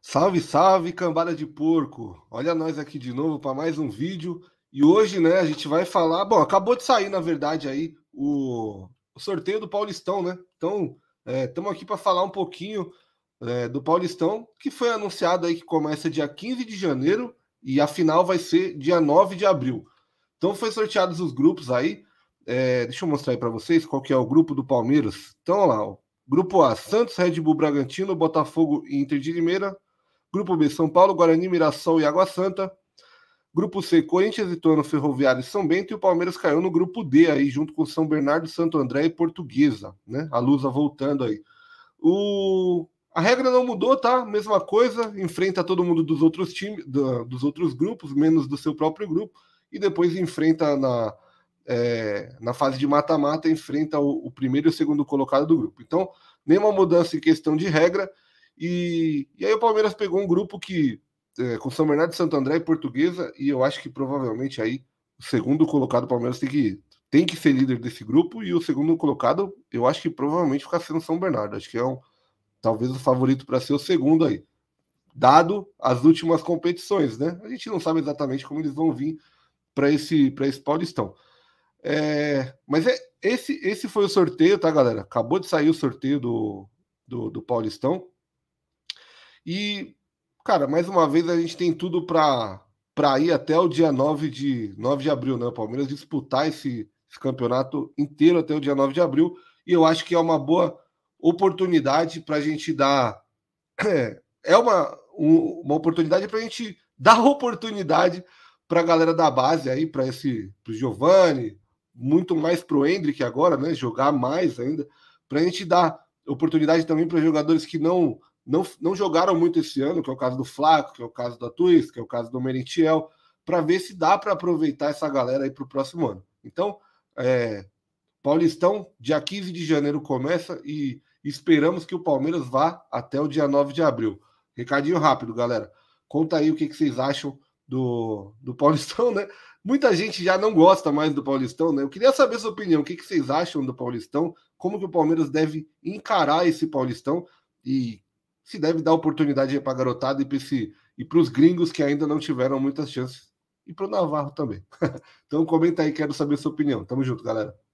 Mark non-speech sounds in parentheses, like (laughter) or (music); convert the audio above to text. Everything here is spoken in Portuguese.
Salve, salve, cambada de porco! Olha nós aqui de novo para mais um vídeo. E hoje, né, a gente vai falar. Bom, acabou de sair, na verdade, aí o, o sorteio do Paulistão, né? Então, estamos é, aqui para falar um pouquinho é, do Paulistão, que foi anunciado aí que começa dia 15 de janeiro e a final vai ser dia 9 de abril. Então, foi sorteados os grupos aí. É, deixa eu mostrar aí para vocês qual que é o grupo do Palmeiras. Então, olha lá, ó. Grupo A, Santos, Red Bull Bragantino, Botafogo e Inter de Limeira. Grupo B, São Paulo, Guarani, Mirassol e Água Santa. Grupo C, Corinthians, Ituano, Ferroviário e São Bento. E o Palmeiras caiu no grupo D aí, junto com São Bernardo, Santo André e Portuguesa, né? A Lusa voltando aí. O... A regra não mudou, tá? Mesma coisa, enfrenta todo mundo dos outros times, dos outros grupos, menos do seu próprio grupo, e depois enfrenta na, é, na fase de mata-mata, enfrenta o, o primeiro e o segundo colocado do grupo. Então, nenhuma mudança em questão de regra. E, e aí o Palmeiras pegou um grupo que é, com São Bernardo, Santo André e Portuguesa, e eu acho que provavelmente aí o segundo colocado do Palmeiras tem que, tem que ser líder desse grupo, e o segundo colocado eu acho que provavelmente fica sendo São Bernardo. Acho que é um, talvez o favorito para ser o segundo aí, dado as últimas competições, né? A gente não sabe exatamente como eles vão vir para esse, esse Paulistão. É, mas é, esse, esse foi o sorteio, tá, galera? Acabou de sair o sorteio do, do, do Paulistão. E, cara, mais uma vez a gente tem tudo para para ir até o dia 9 de 9 de abril, né? O Palmeiras disputar esse, esse campeonato inteiro até o dia 9 de abril. E eu acho que é uma boa oportunidade para a gente dar. (clears throat) É uma, um, uma oportunidade para a gente dar oportunidade para a galera da base aí, para esse pro Giovanni, muito mais pro Hendrick agora, né? Jogar mais ainda, para a gente dar oportunidade também para jogadores que não não, não jogaram muito esse ano, que é o caso do Flaco, que é o caso da Twist, que é o caso do Merentiel, para ver se dá para aproveitar essa galera aí para o próximo ano. Então, é, Paulistão, dia 15 de janeiro começa e esperamos que o Palmeiras vá até o dia 9 de abril. Recadinho rápido, galera. Conta aí o que, que vocês acham do, do Paulistão, né? Muita gente já não gosta mais do Paulistão, né? Eu queria saber sua opinião. O que, que vocês acham do Paulistão? Como que o Palmeiras deve encarar esse Paulistão? E se deve dar oportunidade para a garotada e para os gringos que ainda não tiveram muitas chances. E para o Navarro também. (laughs) então comenta aí, quero saber a sua opinião. Tamo junto, galera.